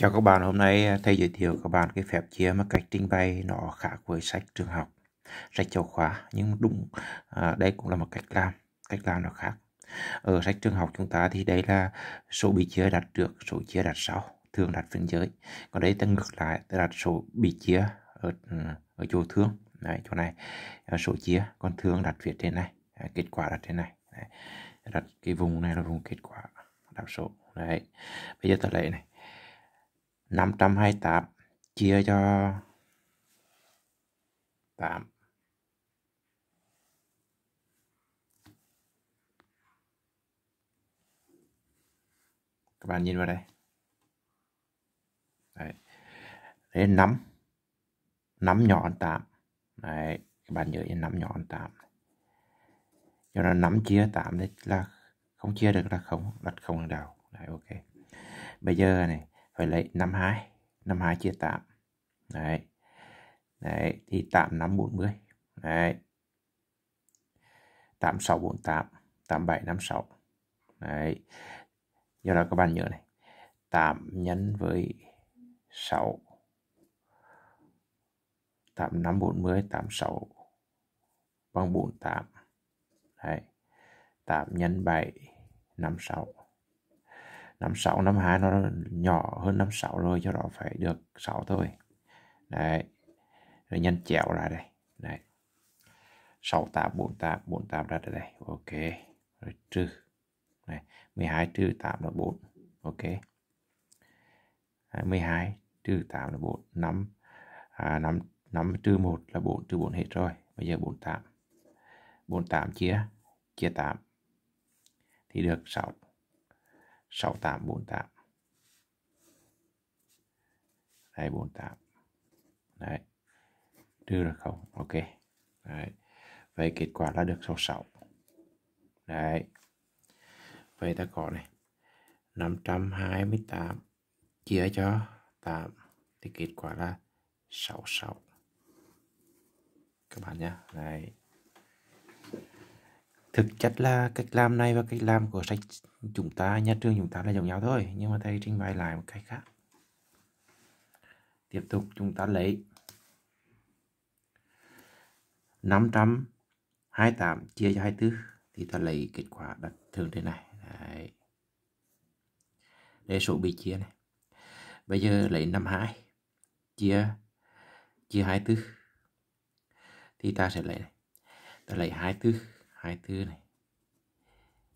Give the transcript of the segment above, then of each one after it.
Chào các bạn, hôm nay à, thầy giới thiệu các bạn cái phép chia mà cách trình bày nó khác với sách trường học, sách giáo khóa nhưng đúng à, đây cũng là một cách làm, cách làm nó khác. Ở sách trường học chúng ta thì đây là số bị chia đặt trước, số chia đặt sau, thường đặt phân giới. Còn đây ta ngược lại, ta đặt số bị chia ở ừ, ở chỗ thương, này chỗ này à, số chia, còn thường đặt phía trên này, à, kết quả đặt trên này. Đấy. Đặt cái vùng này là vùng kết quả đặt số. Đấy. Bây giờ ta lấy này 528 chia cho 8 các bạn nhìn vào đây đấy, đấy nắm nắm nhỏ 8 đấy các bạn nhớ đến nắm nhọn 8 cho nên nắm chia 8 đấy là không chia được là không đặt không hàng đầu đấy ok bây giờ này phải lấy 52 52 chia 8 đấy đấy thì 8 5 40 đấy 8 6 48 8 7 5 6 đấy do đó các bạn nhớ này 8 nhân với 6 8 5 40 8 6 bằng 48 đấy 8 nhân 7 56 năm sáu năm hai nó nhỏ hơn năm sáu rồi cho đó phải được sáu thôi đấy rồi nhân chéo lại đây đấy sáu tám bốn tám bốn tám ra đây ok rồi trừ này 12 trừ tám là 4 ok 12 trừ 8 là 4 5 à, 5 5 trừ 1 là 4 trừ 4 hết rồi bây giờ 48 48 chia chia 8 thì được 6 6848 đây 48 đấy trừ là không ok đấy vậy kết quả là được số 6 đấy vậy ta có này 528 chia cho 8 thì kết quả là 66 các bạn nhé này thực chất là cách làm này và cách làm của sách chúng ta nhà trường chúng ta là giống nhau thôi nhưng mà thầy trình bày lại một cách khác tiếp tục chúng ta lấy 528 chia cho 24 thì ta lấy kết quả đặt thường thế này đây để số bị chia này bây giờ lấy 52 chia chia 24 thì ta sẽ lấy này. ta lấy 24 24 này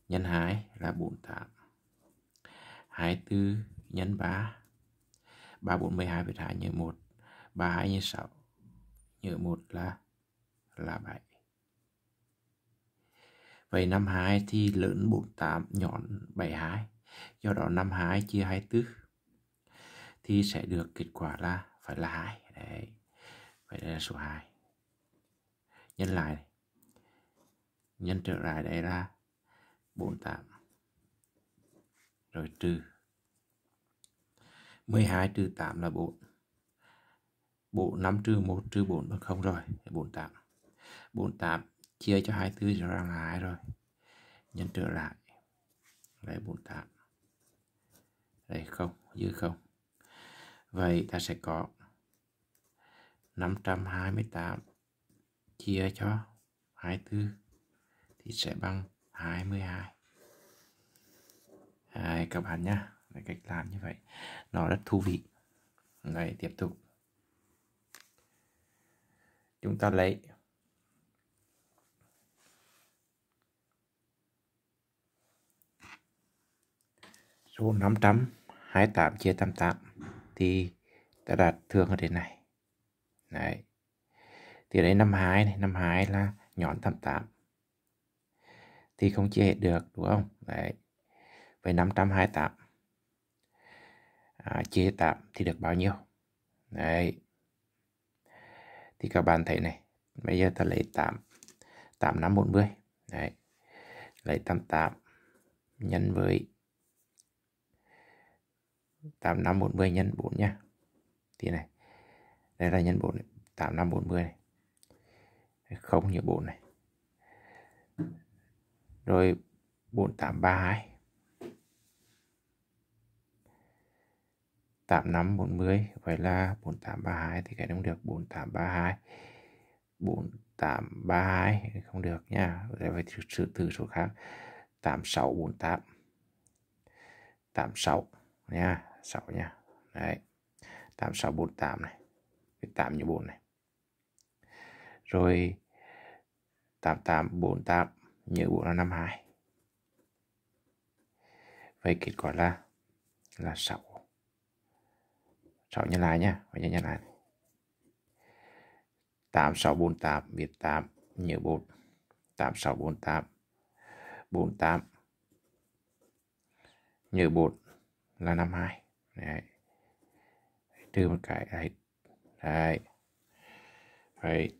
nhân 2 là 48 24 nhân 3 3 4 12 2 nhân 1 32 nhân 6 nhân 1 là là 7 Vậy 52 thì lớn 48 nhọn 72 Do đó 52 chia 24 Thì sẽ được kết quả là phải là 2 Đấy phải là số 2 Nhân lại này nhân trở lại đây ra 48 rồi trừ 12 trừ 8 là 4 4 5 trừ 1 trừ 4 bằng 0 rồi 48 48 chia cho 24 rồi ra là 2 rồi nhân trở lại lấy 48 đây không dư không vậy ta sẽ có 528 chia cho 24 thì sẽ bằng 22 Đấy, các bạn nhá Đấy, cách làm như vậy nó rất thú vị Đấy, tiếp tục chúng ta lấy số 528 chia 88 thì ta đạt thường ở đến này đấy thì đấy 52 này 52 là nhón 88 thì không chia hết được đúng không đấy vậy 528 à, chia 8 thì được bao nhiêu đấy thì các bạn thấy này bây giờ ta lấy 8 8 5 40 đấy lấy 88 nhân với 8 5 40 nhân 4 nha thì này đây là nhân 4 này. 8 5 40 này không nhiều 4 này rồi 4832 8540 vậy là 4832 thì cái không được 4832 4832 không được nha để phải thử, thử, thử số khác 8648 86 nha 6 nha đấy 8648 này 8 như 4 này rồi 8848 nhớ bộ là 52 vậy kết quả là là 6 6 nhân lại nhá bây giờ nhân lại 8648 biết 8 nhớ 4 8648 48 nhớ 4 là 52 đấy trừ một cái đấy đấy vậy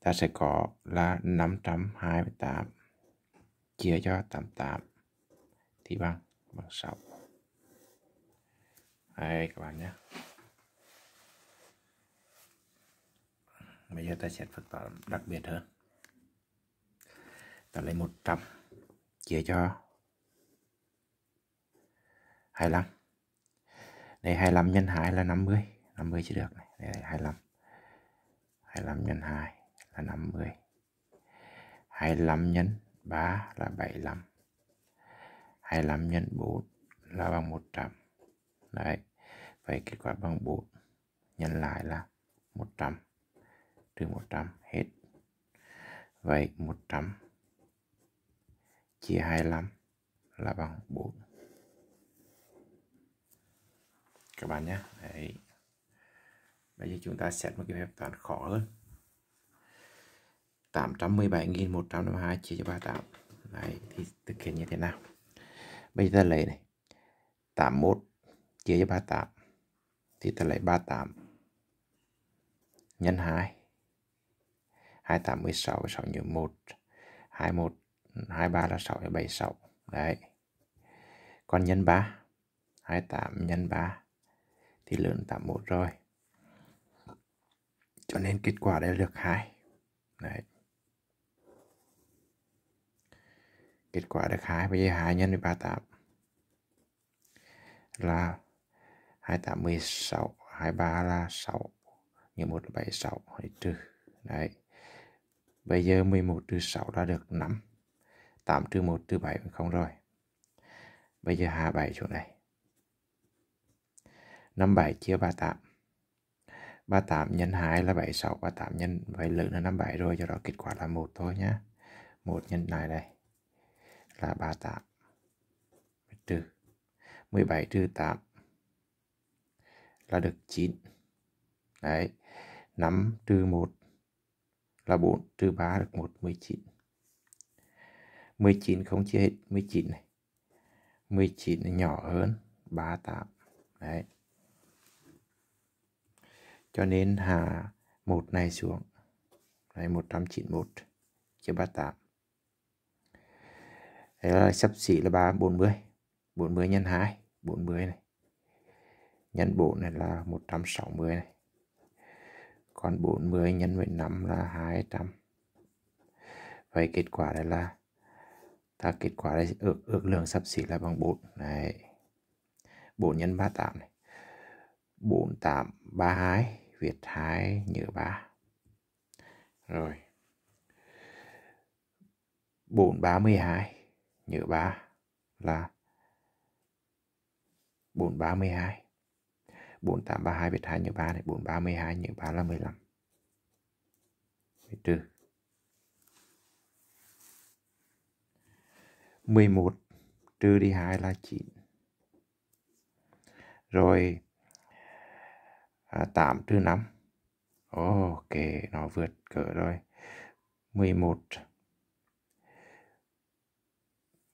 ta sẽ có là 528 chia cho 88 thì bằng bằng 6 đây các bạn nhé bây giờ ta sẽ phức tạp đặc biệt hơn ta lấy 100 chia cho 25 đây 25 nhân 2 là 50 50 chứ được này đây 25 25 nhân 2 là 50 25 nhân 3 là 75. 25 nhân 4 là bằng 100. Đấy. Vậy kết quả bằng 4 nhân lại là 100 trừ 100 hết. Vậy 100 chia 25 là bằng 4. Các bạn nhé. Đấy. Bây giờ chúng ta xét một cái phép toán khó hơn. 817.152 chia cho 38 Đấy, thì thực hiện như thế nào Bây giờ ta lấy này 81 chia cho 38 Thì ta lấy 38 Nhân 2 28 16 16 nhớ 1 21 23 là 6 76 Đấy Còn nhân 3 28 nhân 3 Thì lớn 81 rồi Cho nên kết quả đây được 2 Đấy kết quả được 2 bây giờ 2 nhân với 38 là 28 16 23 là 6 nhân 1 là 7 6 Đấy, trừ đấy bây giờ 11 trừ 6 đã được 5 8 trừ 1 trừ 7 không rồi bây giờ hạ chỗ này đây 57 chia 38 38 nhân 2 là 76 38 nhân vậy lớn là 57 rồi do đó kết quả là 1 thôi nhá 1 nhân này đây là 38 trừ 17 trừ 8 là được 9 đấy 5 trừ 1 là 4 trừ 3 được 1 19 19 không chia hết 19 này 19 này nhỏ hơn 38 đấy cho nên hạ một này xuống này 191 chia 38 thế là xấp xỉ là ba 40 40 nhân 2 40 này nhân 4 này là 160 này còn 40 nhân 15 là 200 vậy kết quả đây là ta kết quả đây ước, ước lượng sắp xỉ là bằng 4 này 4 nhân 38 này 4832 Việt 2 nhớ 3 rồi 432 nhớ 3 là 432. 4832 biệt 2 nhớ 3 này, 4312 nhớ 3 là 15. Phải trừ. 11 trừ đi 2 là 9. Rồi à, 8 trừ 5. Ok, nó vượt cỡ rồi. 11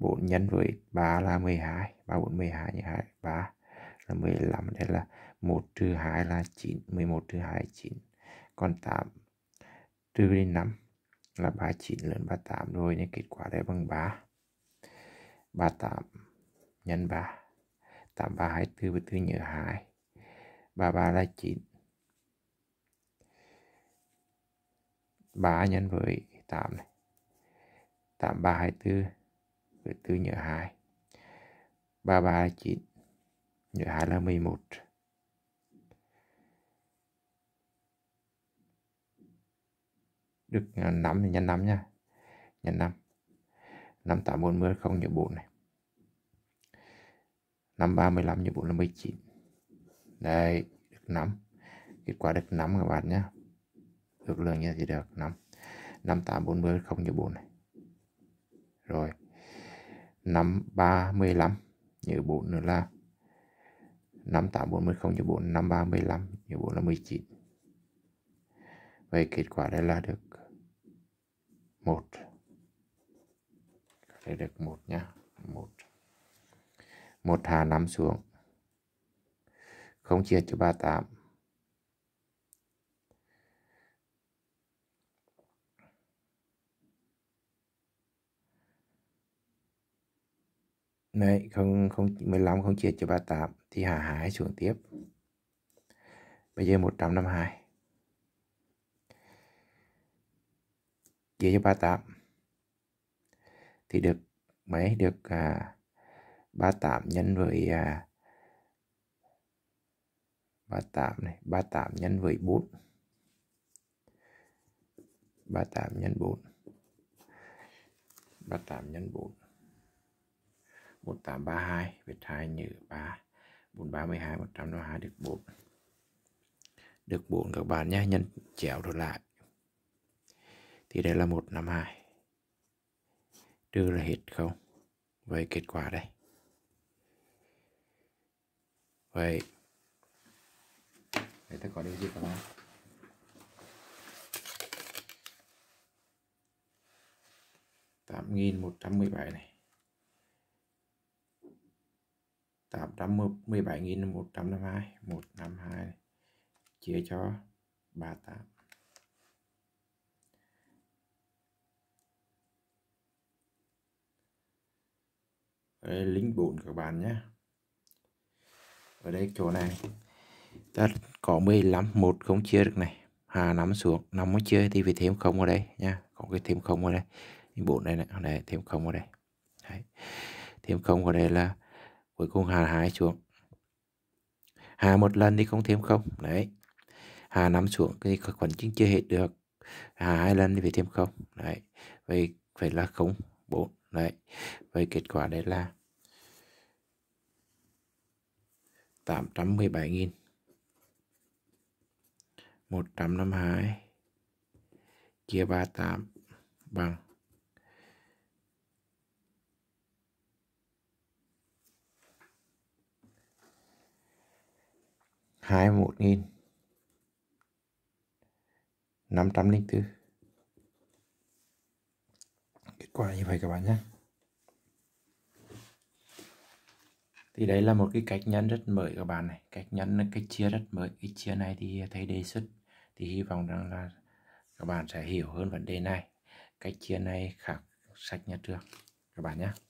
4 nhân với 3 là 12 3 4 12 nhân 2 3 là 15 đây là 1 trừ 2 là 9 11 trừ 2 là 9 còn 8 trừ đi 5 là 39 lớn 38 rồi nên kết quả đây bằng 3 38 nhân 3 83 24 với 4 nhớ 2 33 là 9 3 nhân với 8 này 83 24 rồi từ nhựa 2 33 là 9 nhựa 2 là 11 được 5 thì nhân 5 nha nhân 5 5 8 40 không nhựa 4 này 5 35 nhựa 4 là 19 đây được 5 kết quả được 5 các bạn nhé được lượng như thì được 5 5 8 40 0 4 này rồi 5, 3, 15 nhớ 4 nữa là 5, 8, 4, 10, 0 nhớ 4, 5, 3, 15 nhớ 4 là 19 vậy kết quả đây là được 1 đây được 1 nhá 1 1 hạ 5 xuống không chia cho 38 Đấy, không, không, 15 không chia cho 38 thì hạ 2 xuống tiếp. Bây giờ 152. Chia cho 38. Thì được mấy? Được à, 38 nhân với à, 38 này, 38 nhân với 4. 38 nhân 4. 38 nhân 4. 1832 viết hai nhử 3 432 152 được 4 được 4 các bạn nhé nhân chéo trở lại thì đây là 152 trừ là hết không vậy kết quả đây vậy để ta có điều gì các bạn tám nghìn một trăm mười bảy này 817.152 152 chia cho 38 ở đây lính 4 các bạn nhé ở đây chỗ này ta có 15 1 không chia được này hà 5 xuống 5 mới chia thì phải thêm không ở đây nha có cái thêm không ở đây 4 đây này, thêm không ở đây Đấy. thêm không ở đây là cuối cùng hà hai xuống hà một lần thì không thêm không đấy hà năm xuống thì khoảng chứng chưa hết được hà hai lần thì phải thêm không đấy vậy phải là không bốn đấy vậy kết quả đấy là 817.000 152 chia 38 bằng hai một nghìn năm trăm linh bốn kết quả như vậy các bạn nhé thì đấy là một cái cách nhấn rất mới các bạn này cách nhấn cách chia rất mới cái chia này thì thầy đề xuất thì hy vọng rằng là các bạn sẽ hiểu hơn vấn đề này cách chia này khác sách nhà trường các bạn nhé